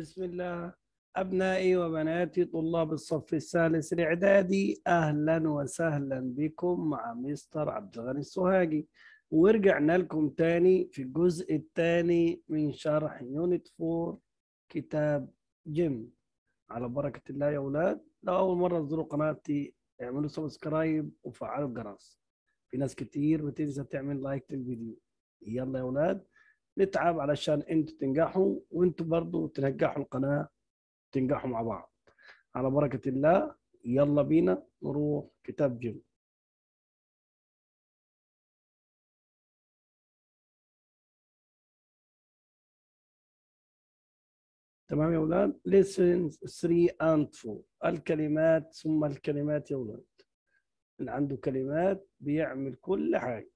بسم الله أبنائي وبناتي طلاب الصف الثالث الإعدادي أهلا وسهلا بكم مع مستر عبد الغني السوهاجي ورجعنا لكم تاني في الجزء الثاني من شرح يونت فور كتاب جيم على بركة الله يا أولاد لو أول مرة تزوروا قناتي اعملوا سبسكرايب وفعلوا الجرس في ناس كتير بتنسى تعمل لايك للفيديو يلا يا أولاد نتعب علشان انتوا تنجحوا وانتوا برضو تنجحوا القناه تنجحوا مع بعض على بركه الله يلا بينا نروح كتاب جيم تمام يا اولاد lessons 3 and 4 الكلمات ثم الكلمات يا اولاد اللي عنده كلمات بيعمل كل حاجه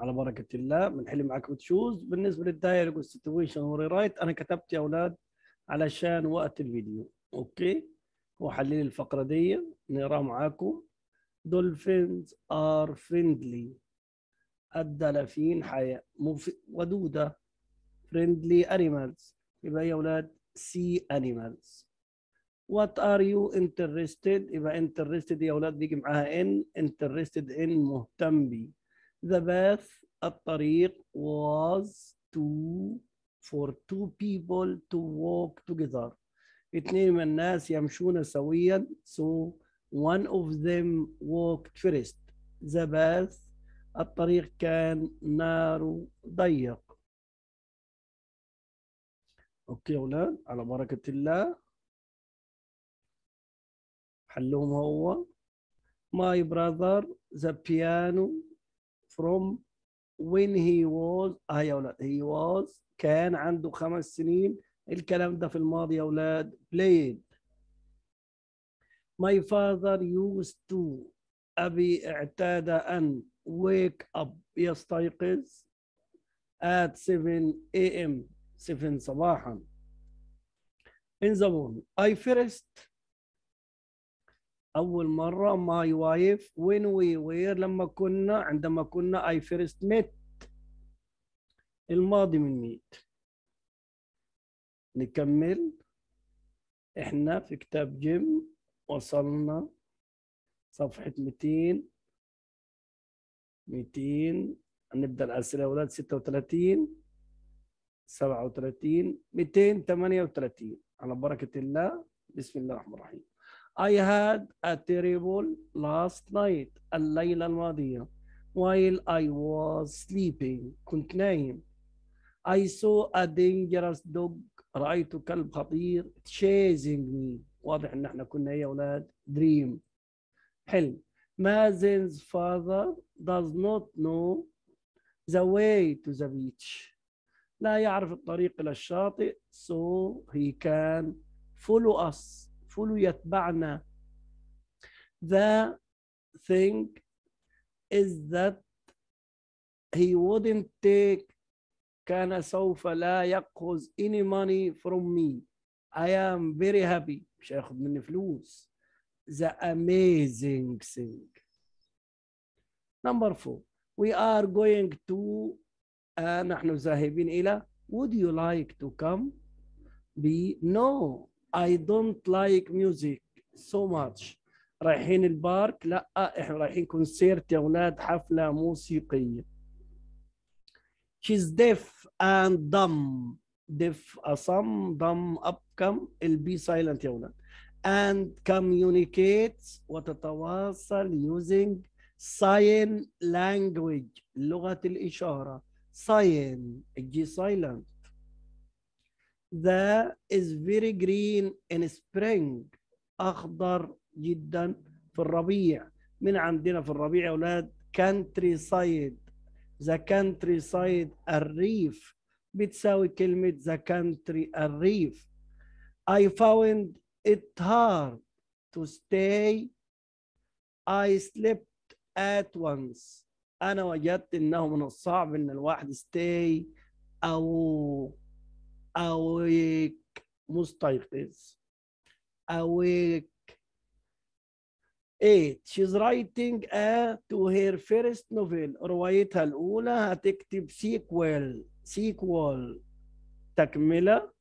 على بركه الله بنحل حلم معكم تشوز بالنسبه للدايرك والسيتويشن رايت انا كتبت يا اولاد علشان وقت الفيديو اوكي وحلل الفقره دي نقراها معاكم دولفينز ار فريندلي الدلافين حياه مف... ودوده فريندلي انيمالز يبقى يا اولاد سي انيمالز وات ار يو انترستد يبقى انترستد يا اولاد بيجي معاها ان انترستد ان مهتم بيه The path الطريق was to for two people to walk together. اثنين من الناس يمشون سويا. So one of them walked first. The path الطريق كان نار ضيق. اوكي اولاد على بركة الله. حلهم هو. My brother the piano from when he was اه يا اولاد he was كان عنده خمس سنين الكلام ده في الماضي يا اولاد played my father used to ابي اعتاد ان wake up يستيقظ at 7 am 7 صباحا in the morning I first اول مره ماي وايف وين وي وير لما كنا عندما كنا اي فيرست ميت الماضي من ميت نكمل احنا في كتاب جيم وصلنا صفحة 200 200 نبدأ الأسئلة أولاد 36 37 238 على بركة الله بسم الله الرحمن الرحيم I had a terrible last night الليلة الماضية while I was sleeping كنت نايم I saw a dangerous dog رأيت كلب خطير chasing me واضح ان احنا كنا يا اولاد dream حلم Mazen's father does not know the way to the beach لا يعرف الطريق إلى الشاطئ so he can follow us follow يتبعنا the thing is that he wouldn't take كان سوف لا يأخذ any money from me I am very happy مش هياخد مني فلوس the amazing thing number four we are going to uh, نحن ذاهبين إلى would you like to come be no I don't like music so much رايحين البارك لا احنا رايحين كونسيرت يا اولاد حفله موسيقيه she's deaf and dumb deaf اصم dumb ابكم be silent يا ولاد. and communicates وتتواصل using sign language لغه الاشاره sign it's silent ذا is very green in spring أخضر جدا في الربيع من عندنا في الربيع يا أولاد country side the country side الريف بتساوي كلمة the country الريف I found it hard to stay I slept at once أنا وجدت إنه من الصعب إن الواحد stay أو awake مستيقظ awake eight she's writing a to her first novel روايتها الأولى هتكتب sequel sequel تكملة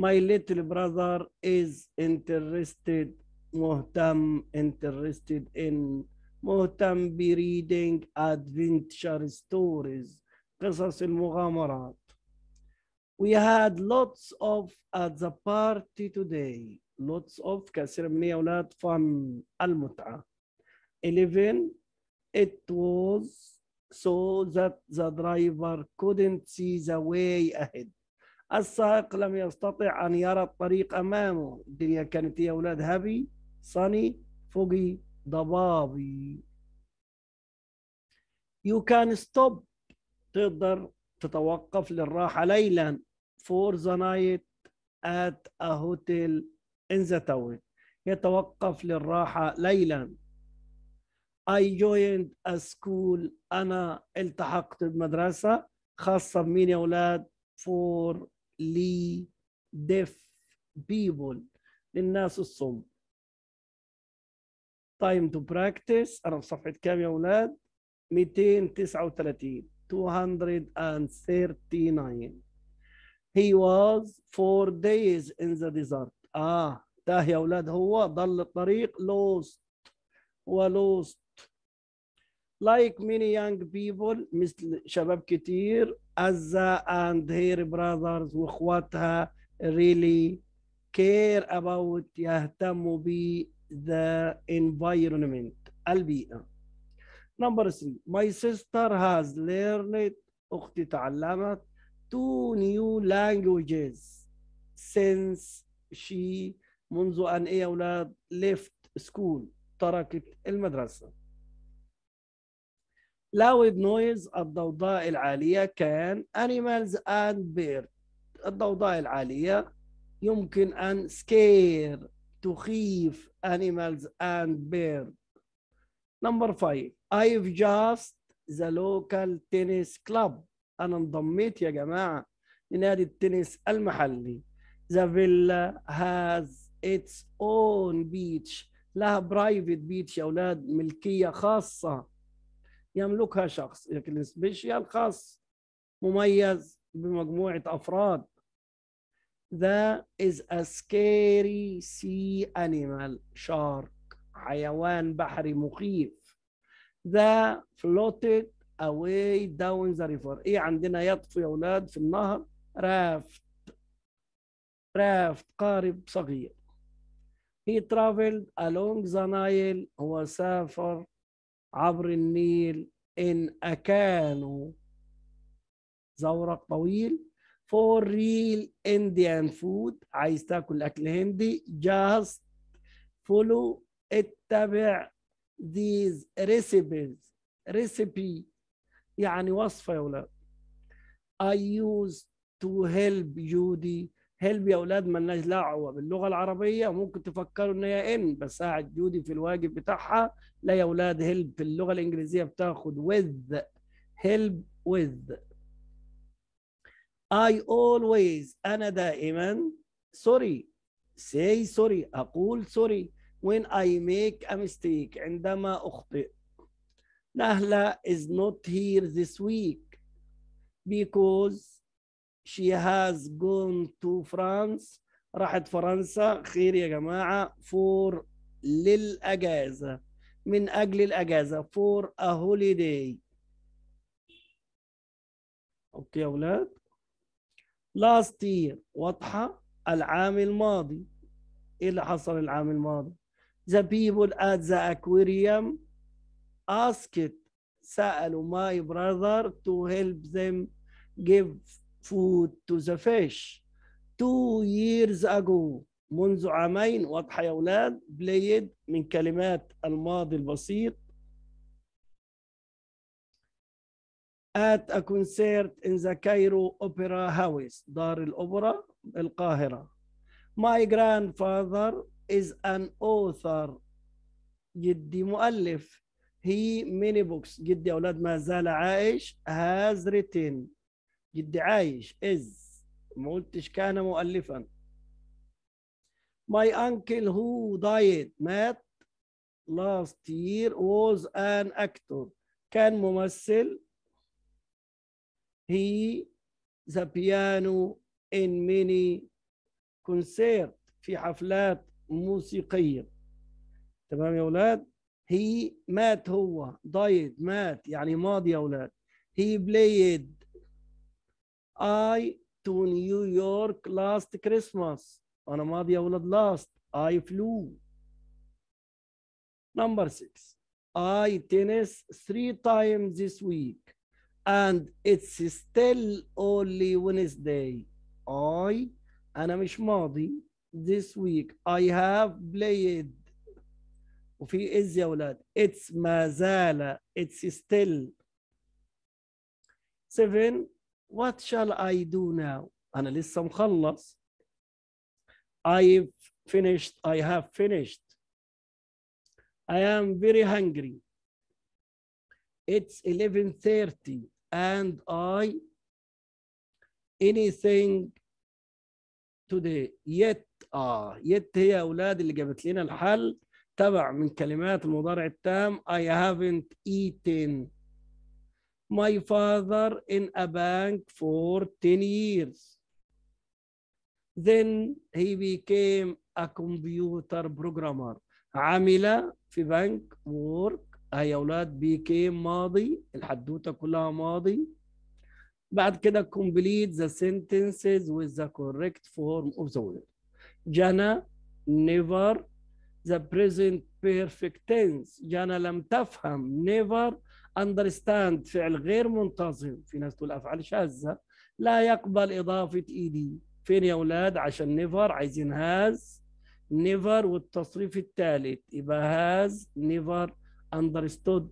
my little brother is interested مهتم interested in مهتم ب reading adventure stories قصص المغامرات We had lots of at the party today. Lots of كثير من يا أولاد fun المتعة. 11 It was so that the driver couldn't see the way ahead. السائق لم يستطع أن يرى الطريق أمامه. الدنيا كانت يا أولاد هابي صني فوقي ضبابي. You can stop تقدر تتوقف للراحة ليلا for the night at a hotel in the town يتوقف للراحة ليلا I joined a school أنا التحقت بمدرسة خاصة بمين يا أولاد for لي deaf people للناس الصم time to practice أنا في صفحة كام يا أولاد 239 239 He was four days in the desert. آه تاه يا أولاد هو ضل الطريق lost و lost like many young people مثل شباب كتير أزا and her brothers وإخواتها really care about يهتموا ب the environment البيئة number three my sister has learned أختي تعلمت two new languages since she منذ أن إيه أولاد left school تركت المدرسة loud noise الضوضاء العالية كان animals and birds الضوضاء العالية يمكن أن scare تخيف animals and birds number five I've just the local tennis club انا انضميت يا جماعه لنادي التنس المحلي ذا فيلا هاز اتس اون بيتش لها برايفت بيتش يا اولاد ملكيه خاصه يملكها شخص لكن سبيشال خاص مميز بمجموعه افراد ذا از a scary sea animal shark حيوان بحري مخيف ذا floated away down the river ايه عندنا يطفو يا اولاد في النهر raft raft قارب صغير he traveled along the Nile هو سافر عبر النيل in a canoe زورق طويل for real Indian food عايز تاكل أكل هندي just follow اتبع these recipes recipe يعني وصفه يا اولاد I used to help جودي help يا اولاد مالناش دعوه باللغه العربيه ممكن تفكروا ان هي ان بساعد جودي في الواجب بتاعها لا يا اولاد help في اللغه الانجليزيه بتاخد with help with I always انا دائما sorry say sorry اقول sorry when I make a mistake عندما اخطئ نهلة is not here this week because she has gone to France راحت فرنسا خير يا جماعة for للأجازة من أجل الأجازة for a holiday أوكي يا أولاد last year واضحة العام الماضي إيه اللي حصل العام الماضي the people at the aquarium asked سألوا my brother to help them give food to the fish two years ago منذ عامين واضحة يا أولاد played من كلمات الماضي البسيط at a concert in the Cairo Opera House دار الأوبرا القاهرة my grandfather is an author جدي مؤلف هي ميني بوكس جدي أولاد ما زال عايش هاز written جدي عايش إز ما قلتش كان مؤلفا My uncle who died مات last year was an actor كان ممثل he the piano in many كونسيرت في حفلات موسيقية تمام يا أولاد he مات هو died مات يعني ماضي أولاد he played I to New York last Christmas أنا ماضي يا أولاد last I flew number six I tennis three times this week and it's still only Wednesday I أنا مش ماضي this week I have played وفي از يا اولاد اتس ما زال اتس ستيل 7 وات شال اي دو ناو انا لسه مخلص اي finished I have finished I am very hungry It's 11:30 and I anything today yet اه يت هي اولاد اللي جابت لنا الحل تبع من كلمات المضارع التام I haven't eaten my father in a bank for 10 years then he became a computer programmer عمل في بنك work هيا اولاد became ماضي الحدوته كلها ماضي بعد كده complete the sentences with the correct form of the word جنى never the present perfect tense جانا لم تفهم never understand فعل غير منتظم في ناس تقول أفعال شاذة لا يقبل إضافة إيدي e فين يا أولاد عشان never عايزين has never والتصريف الثالث يبقى has never understood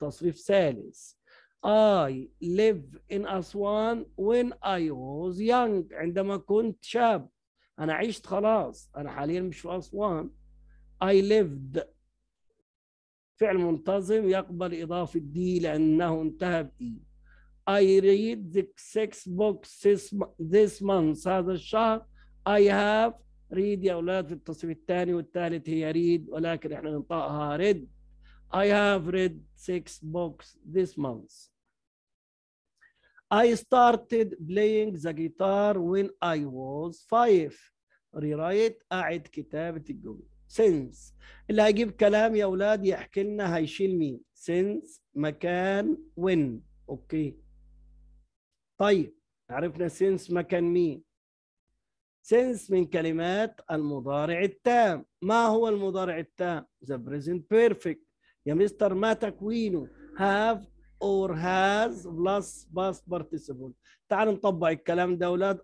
تصريف ثالث I live in Aswan when I was young عندما كنت شاب انا عشت خلاص انا حاليا مش في اسوان اي ليفد فعل منتظم يقبل اضافه دي لانه انتهى باي e. I read the six books this month هذا الشهر I have read يا أولاد في التصريف الثاني والثالث هي read ولكن إحنا ننطقها read I have read six books this month I started playing the guitar when I was five. rewrite أعد كتابة الجملة. Since اللي هيجيب كلام يا أولاد يحكي لنا هيشيل مين؟ Since مكان when. أوكي. طيب عرفنا since مكان مين؟ since من كلمات المضارع التام. ما هو المضارع التام؟ The present perfect. يا مستر ما تكوينه؟ have or has plus past participle تعال نطبق الكلام ده اولاد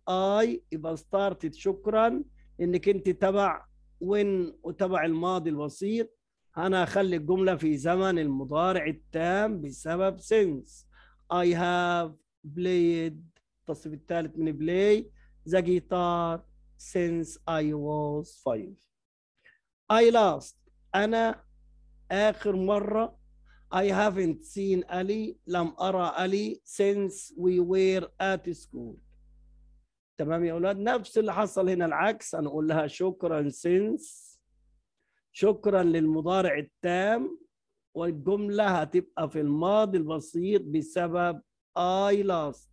I يبقى started شكرا انك انت تبع when وتبع الماضي البسيط انا اخلي الجمله في زمن المضارع التام بسبب since I have played التصريف الثالث من play the guitar since I was five I last انا اخر مره I haven't seen Ali لم أرى Ali since we were at school تمام يا أولاد نفس اللي حصل هنا العكس أنا أقول لها شكرا since شكرا للمضارع التام والجملة هتبقى في الماضي البسيط بسبب I lost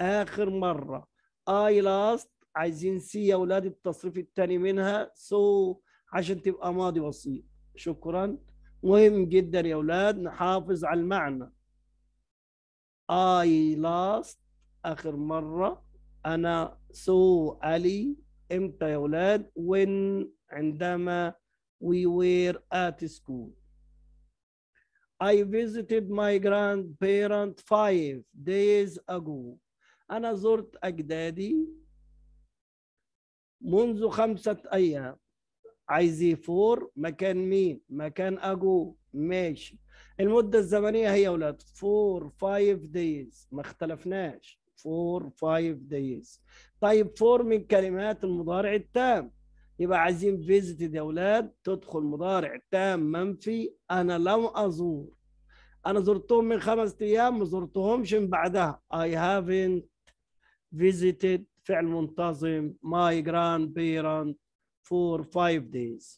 آخر مرة I lost عايزين سي يا أولاد التصريف الثاني منها so عشان تبقى ماضي بسيط شكرا مهم جدا يا أولاد نحافظ على المعنى I lost آخر مرة أنا سو Ali إمتى يا أولاد when عندما we were at school I visited my grandparents five days ago أنا زرت أجدادي منذ خمسة أيام عايز فور مكان مين مكان اجو ماشي المدة الزمنية هي أولاد 4 5 دايز ما اختلفناش 4 5 دايز طيب 4 من كلمات المضارع التام يبقى عايزين فيزيتد يا أولاد تدخل مضارع تام منفي انا لم ازور انا زرتهم من خمس ايام ما زرتهمش من بعدها I haven't visited فعل منتظم my grandparent for five days.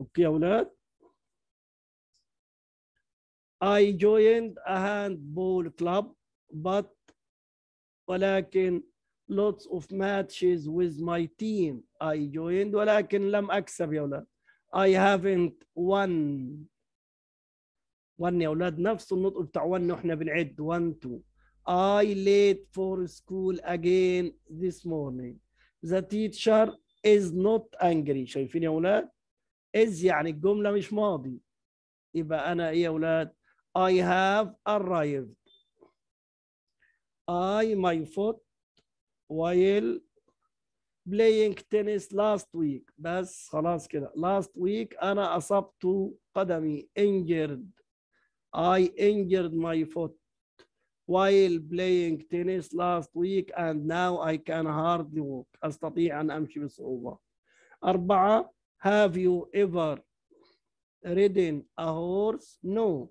Okay, أولاد. I joined a handball club, but ولكن lots of matches with my team. I joined ولكن لم أكسب يا أولاد. I haven't won. won يا أولاد نفس النطق بتاع won احنا بنعد 1 2. I late for school again this morning. The teacher is not angry شايفين يا ولاد؟ is يعني الجملة مش ماضي يبقى أنا إيه يا ولاد؟ I have arrived I my foot while playing tennis last week بس خلاص كده last week أنا أصبت قدمي injured I injured my foot while playing tennis last week and now I can hardly walk أستطيع أن أمشي بصعوبة أربعة have you ever ridden a horse no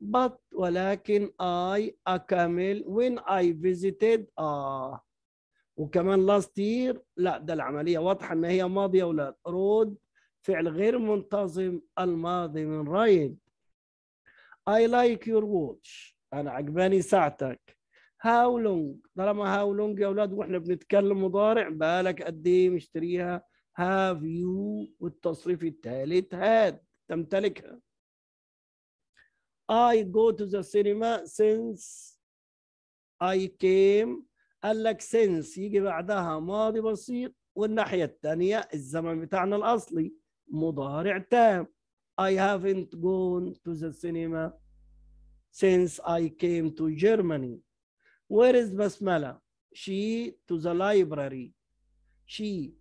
but ولكن I a camel when I visited آه وكمان last year لا ده العملية واضحة إن هي ماضية أولاد رود فعل غير منتظم الماضي من رايد I like your watch انا عجباني ساعتك هاو لونج طالما هاو لونج يا اولاد واحنا بنتكلم مضارع بالك قد ايه مشتريها هاف يو والتصريف الثالث هاد تمتلكها I go to the cinema since I came قال لك since يجي بعدها ماضي بسيط والناحية الثانية الزمن بتاعنا الأصلي مضارع تام I haven't gone to the cinema since I came to Germany. Where is Basmala? She to the library. She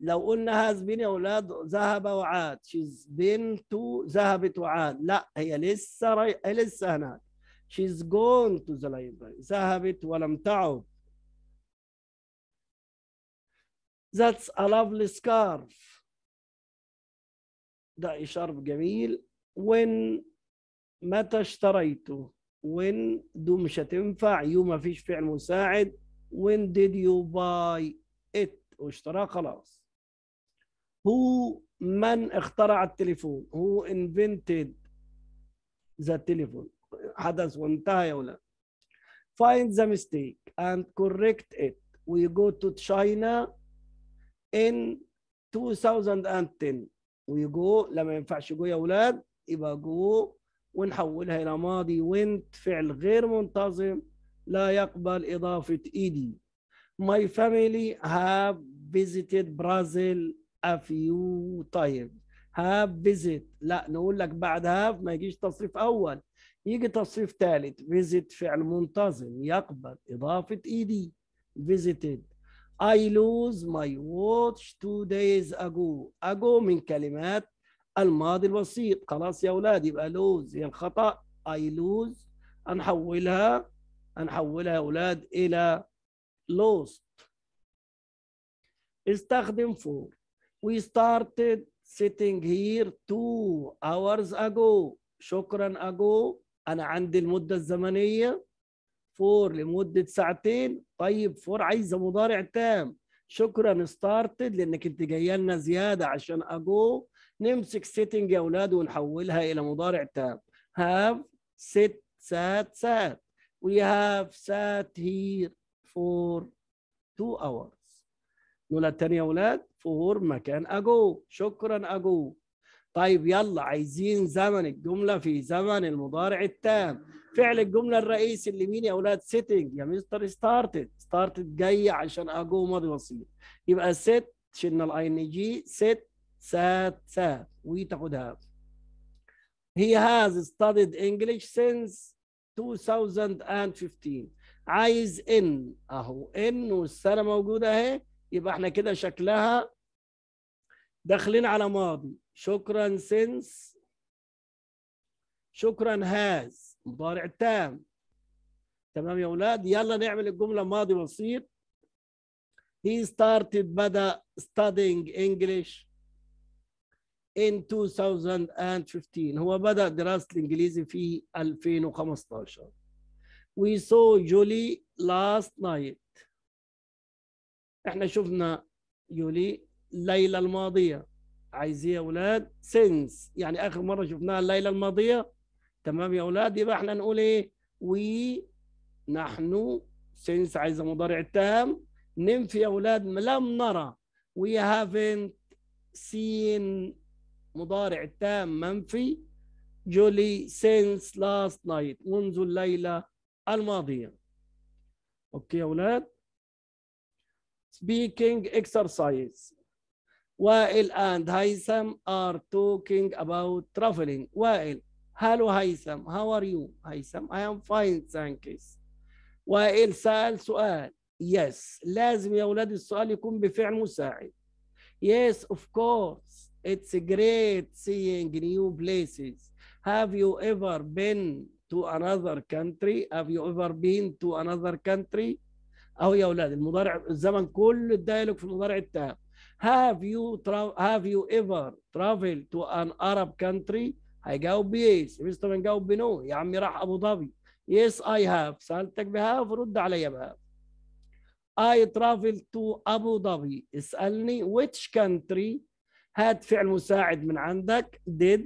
لو قلنا has been يا أولاد ذهب وعاد she's been to ذهبت وعاد لا هي لسه ري... لسه هناك she's gone to the library ذهبت ولم تعد That's a lovely scarf. ده إشارة جميل. When متى اشتريته when دو مش هتنفع يو ما فيش فعل مساعد when did you buy it واشتراه خلاص هو من اخترع التليفون هو invented the telephone حدث وانتهى يا ولاد find the mistake and correct it we go to China in 2010 we go لما ينفعش جو يا ولاد يبقى جو ونحولها إلى ماضي وينت فعل غير منتظم لا يقبل إضافة إيدي My family have visited Brazil a few times have visit لا نقول لك بعد هاف ما يجيش تصريف أول يجي تصريف ثالث visit فعل منتظم يقبل إضافة إيدي visited I lose my watch two days ago ago من كلمات الماضي الوسيط خلاص يا أولاد يبقى لوز هي الخطأ أي لوز هنحولها هنحولها يا أولاد إلى لوست استخدم فور وي ستارتد sitting هير تو اورز ago شكرا ago أنا عندي المدة الزمنية فور لمدة ساعتين طيب فور عايزة مضارع تام شكرا ستارتد لأنك أنت جاية لنا زيادة عشان ago نمسك سيتنج يا اولاد ونحولها الى مضارع تام هاف سيت سات سات وي هاف سات هير فور تو اورز نقولها الثانيه يا اولاد فور مكان اجو شكرا اجو طيب يلا عايزين زمن الجملة في زمن المضارع التام فعل الجملة الرئيسي اللي مين يا أولاد سيتنج يا مستر ستارتد ستارتد جاي عشان أجو ماضي بسيط يبقى ست شلنا الاي ان جي ست sat sat تاخدها He has studied English since 2015 عايز ان اهو ان والسنه موجوده اهي يبقى احنا كده شكلها داخلين على ماضي شكرا سينس شكرا هاز مضارع تام تمام يا اولاد يلا نعمل الجمله ماضي بسيط he started بدا studying English in 2015 هو بدأ دراسة الإنجليزي في 2015 we saw جولي last night احنا شفنا يولي الليلة الماضية عايز يا أولاد since يعني آخر مرة شفناها الليلة الماضية تمام يا أولاد يبقى احنا نقول إيه وي نحن since عايزة مضارع التام ننفي يا أولاد لم نرى we haven't seen مضارع تام منفي جولي since last night منذ الليلة الماضية أوكي يا أولاد speaking exercise وائل and هيثم are talking about traveling وائل هالو هيثم how are you هيثم I am fine thank you وائل سأل سؤال yes لازم يا أولاد السؤال يكون بفعل مساعد yes of course It's great seeing new places. Have you ever been to another country? Have you ever been to another country? أو يا أولاد المضارع الزمن كل الدايلوج في المضارع التام. Have you have you ever traveled to an Arab country؟ هيجاوب yes مش طبعا بنو يا عمي راح أبو ظبي. Yes I have سألتك بهاف رد عليا بهاف. I travel to Abu Dhabi. اسألني which country هات فعل مساعد من عندك did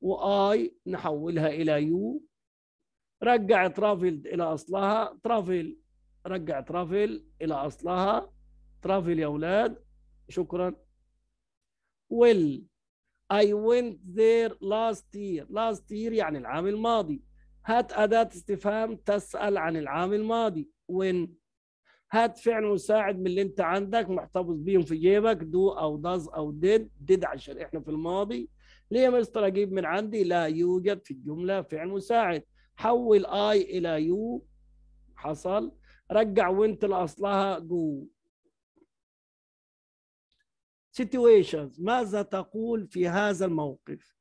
واي نحولها الى يو رجع ترافل الى اصلها ترافل رجع ترافل الى اصلها ترافل يا اولاد شكرا will I went there last year last year يعني العام الماضي هات أداة استفهام تسأل عن العام الماضي when هات فعل مساعد من اللي انت عندك محتفظ بيهم في جيبك دو او داز او ديد ديد عشان احنا في الماضي ليه ما مستر اجيب من عندي لا يوجد في الجمله فعل مساعد حول اي الى يو حصل رجع وانت لاصلها جو situations ماذا تقول في هذا الموقف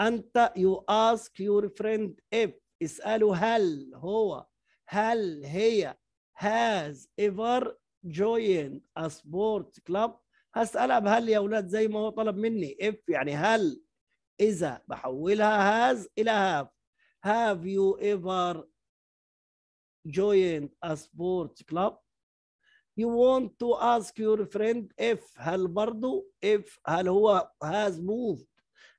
انت you ask your friend if اساله هل هو هل هي has ever joined a sport club هسألها بهل يا أولاد زي ما هو طلب مني if يعني هل إذا بحولها has إلى have have you ever joined a sport club you want to ask your friend if هل برضو if هل هو has moved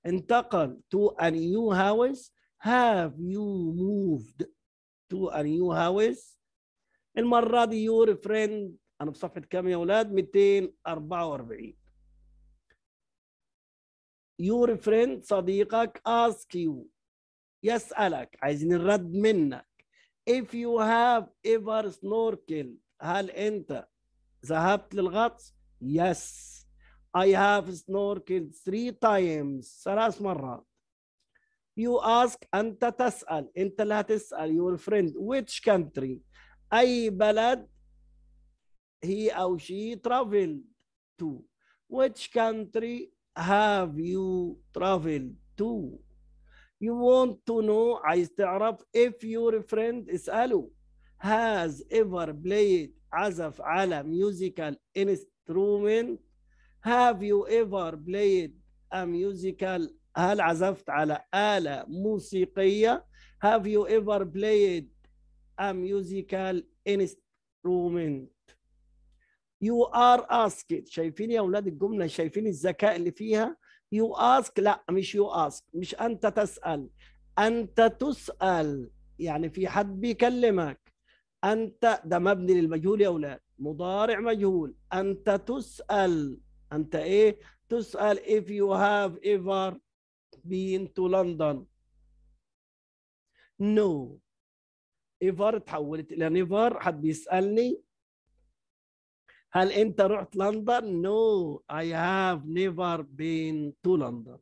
انتقل to a new house have you moved to a new house المره دي يور فريند انا بصفحه كام يا اولاد 244 يور فريند صديقك اسك يو يسالك عايزين الرد منك if you have ever snorkeled هل انت ذهبت للغطس yes I have snorkeled three times ثلاث مرات you ask أنت تسأل أنت لا تسأل your friend which country اي بلد he او she traveled to which country have you traveled to you want to know عايز تعرف if your friend اسأله has ever played عزف على musical instrument have you ever played a musical هل عزفت على آلة موسيقية have you ever played a musical instrument you are asked شايفين يا اولاد الجمله شايفين الذكاء اللي فيها you ask لا مش you ask مش انت تسال انت تسال يعني في حد بيكلمك انت ده مبني للمجهول يا اولاد مضارع مجهول انت تسال انت ايه تسال if you have ever been to London no ايفر تحولت الى نيفر حد بيسالني هل انت رحت لندن؟ نو اي هاف نيفر بين تو لندن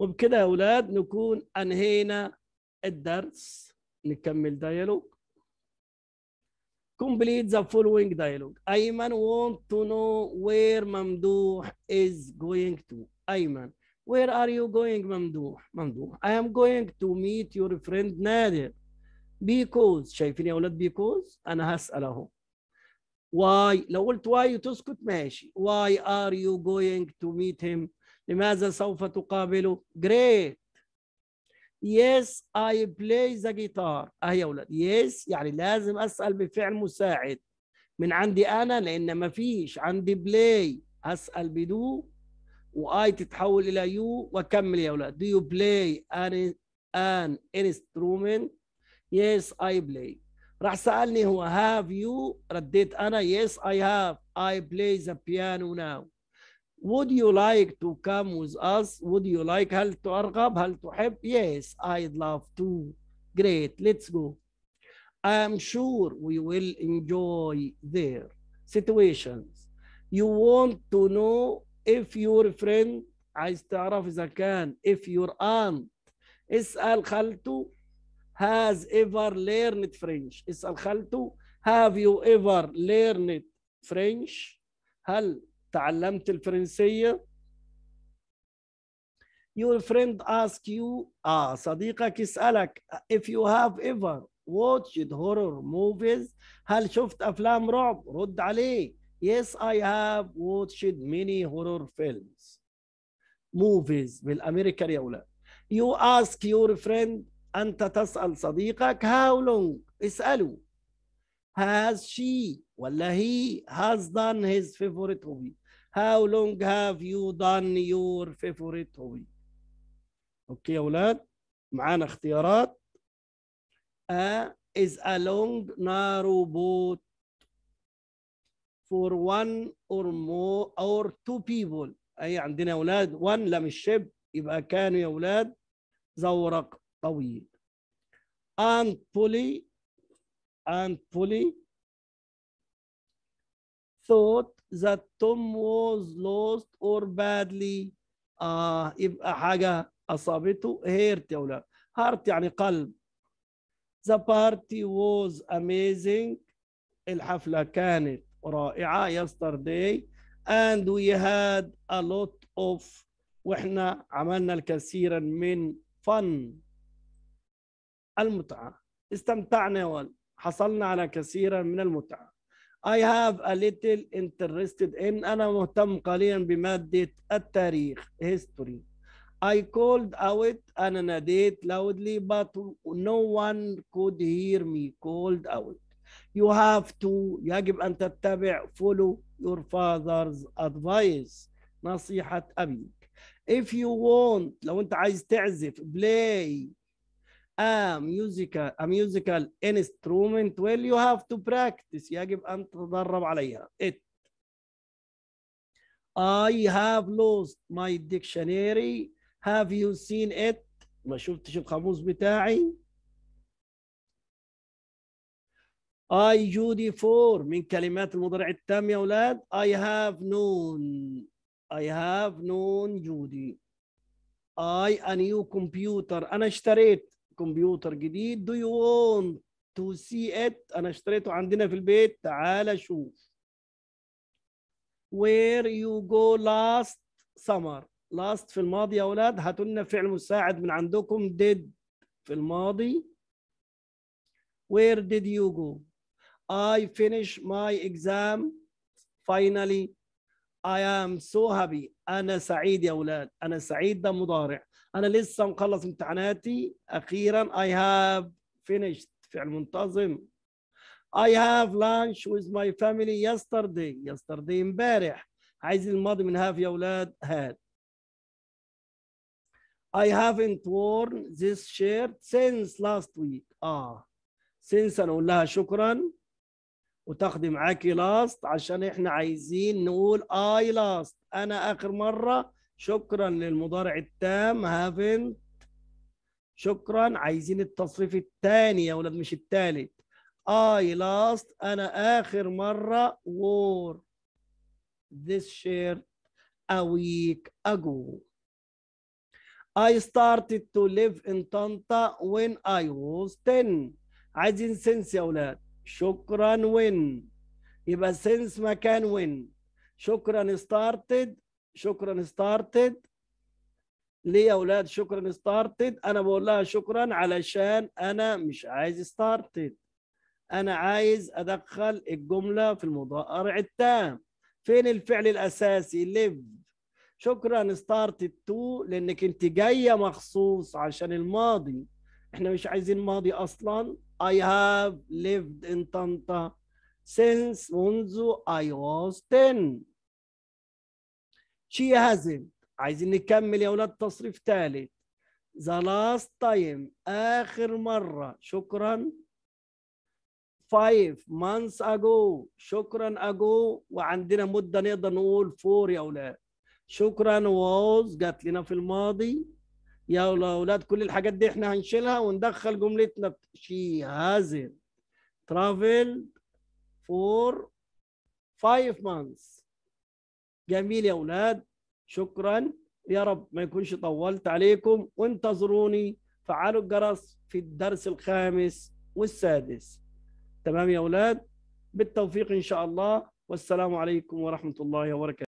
وبكده يا اولاد نكون انهينا الدرس نكمل دايلوج complete the following dialogue ايمن want to know where ممدوح is going to ايمن where are you going ممدوح ممدوح I am going to meet your friend نادر بيكوز شايفين يا اولاد بيكوز انا هسال اهو واي لو قلت واي تسكت ماشي واي ار يو جوينج تو ميت هيم لماذا سوف تقابله جريت يس اي بلاي ذا جيتار اهي يا اولاد يس يعني لازم اسال بفعل مساعد من عندي انا لان ما فيش عندي بلاي اسال بدو واي تتحول الى يو واكمل يا اولاد do you play an an instrument yes I play راح سألني هو have you رديت أنا yes I have I play the piano now would you like to come with us would you like هل ترغب هل تحب yes I'd love to great let's go I'm sure we will enjoy their situations you want to know if your friend عايز تعرف إذا كان if your aunt اسأل خالته has ever learned French اسأل خالته have you ever learned French هل تعلمت الفرنسية your friend ask you آه صديقك يسألك if you have ever watched horror movies هل شفت أفلام رعب رد عليه yes I have watched many horror films movies بالامريكا يا أولاد you ask your friend أنت تسأل صديقك how long اسأله has she ولا he has done his favorite hobby how long have you done your favorite hobby اوكي يا اولاد معانا اختيارات A is a long narrow boat for one or more or two people اي عندنا اولاد one لم الشب يبقى كانوا يا اولاد زورق طويل and pulley and pulley thought that Tom was lost or badly آه يبقى حاجة أصابته hurt يا لا heart يعني قلب the party was amazing الحفلة كانت رائعة yesterday and we had a lot of واحنا عملنا الكثير من fun المتعة استمتعنا وحصلنا على كثيرا من المتعة I have a little interested in أنا مهتم قليلا بمادة التاريخ history I called out أنا ناديت loudly but no one could hear me called out You have to يجب أن تتبع follow your father's advice نصيحة أبيك If you want لو أنت عايز تعزف play a musical a musical instrument well you have to practice يجب أن تتدرب عليها it I have lost my dictionary have you seen it ما شفتش القاموس بتاعي I judy for من كلمات المضارع التام يا أولاد I have known I have known judy I a new computer أنا اشتريت كمبيوتر جديد دو يو وونت تو سي ات انا اشتريته عندنا في البيت تعال شوف وير يو جو لاست سمر لاست في الماضي يا اولاد هاتوا لنا فعل مساعد من عندكم ديد في الماضي وير ديد يو جو I فينيش my exam finally I am so happy أنا سعيد يا أولاد أنا سعيد ده مضارع انا لسه مخلص امتحاناتي اخيرا اي هاف finished فعل منتظم I have lunch with my family yesterday yesterday امبارح عايز الماضي من هاف يا اولاد هاد I haven't worn this shirt since last week اه since انا اقول لها شكرا وتاخدي معاكي last عشان احنا عايزين نقول I last انا اخر مره شكرا للمضارع التام هافنت شكرا عايزين التصريف الثاني يا ولاد مش الثالث I آه، لاست أنا آخر مرة wore this shirt a week ago. I started to live in طنطا when I was 10. عايزين since يا أولاد. شكرا وين يبقى since مكان وين شكرا started شكرا ستارتد ليه يا اولاد شكرا ستارتد انا بقول لها شكرا علشان انا مش عايز ستارتد انا عايز ادخل الجمله في المضارع التام فين الفعل الاساسي ليف شكرا ستارتد تو لانك انت جايه مخصوص عشان الماضي احنا مش عايزين ماضي اصلا I have lived in طنطا since منذ I was 10 شي هازم عايزين نكمل يا اولاد تصريف ثالث ذا لاست تايم اخر مره شكرا 5 months ago شكرا ago وعندنا مده نقدر نقول 4 يا اولاد شكرا was جات لنا في الماضي يا اولاد كل الحاجات دي احنا هنشيلها وندخل جملتنا شي هازن ترافل فور 5 months جميل يا أولاد شكرا يا رب ما يكونش طولت عليكم وانتظروني فعلوا الجرس في الدرس الخامس والسادس تمام يا أولاد بالتوفيق إن شاء الله والسلام عليكم ورحمة الله وبركاته